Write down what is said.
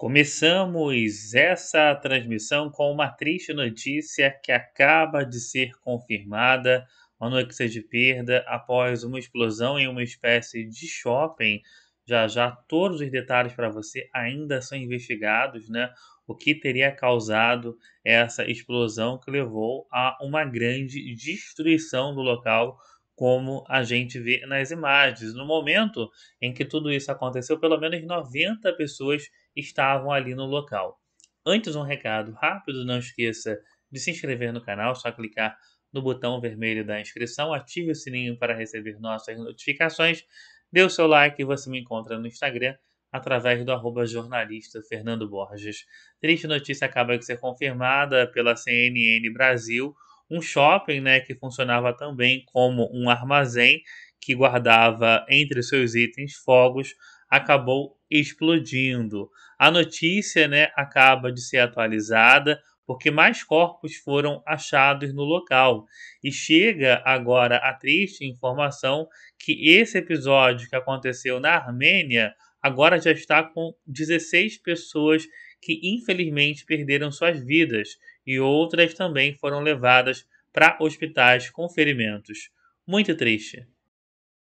Começamos essa transmissão com uma triste notícia que acaba de ser confirmada, uma notícia de perda após uma explosão em uma espécie de shopping. Já já todos os detalhes para você ainda são investigados, né? O que teria causado essa explosão que levou a uma grande destruição do local como a gente vê nas imagens. No momento em que tudo isso aconteceu, pelo menos 90 pessoas estavam ali no local. Antes, um recado rápido: não esqueça de se inscrever no canal, só clicar no botão vermelho da inscrição, ative o sininho para receber nossas notificações, dê o seu like e você me encontra no Instagram através do arroba jornalista Fernando Borges. Triste notícia acaba de ser confirmada pela CNN Brasil um shopping, né, que funcionava também como um armazém que guardava entre seus itens fogos, acabou explodindo. A notícia, né, acaba de ser atualizada porque mais corpos foram achados no local. E chega agora a triste informação que esse episódio que aconteceu na Armênia agora já está com 16 pessoas que infelizmente perderam suas vidas e outras também foram levadas para hospitais com ferimentos. Muito triste.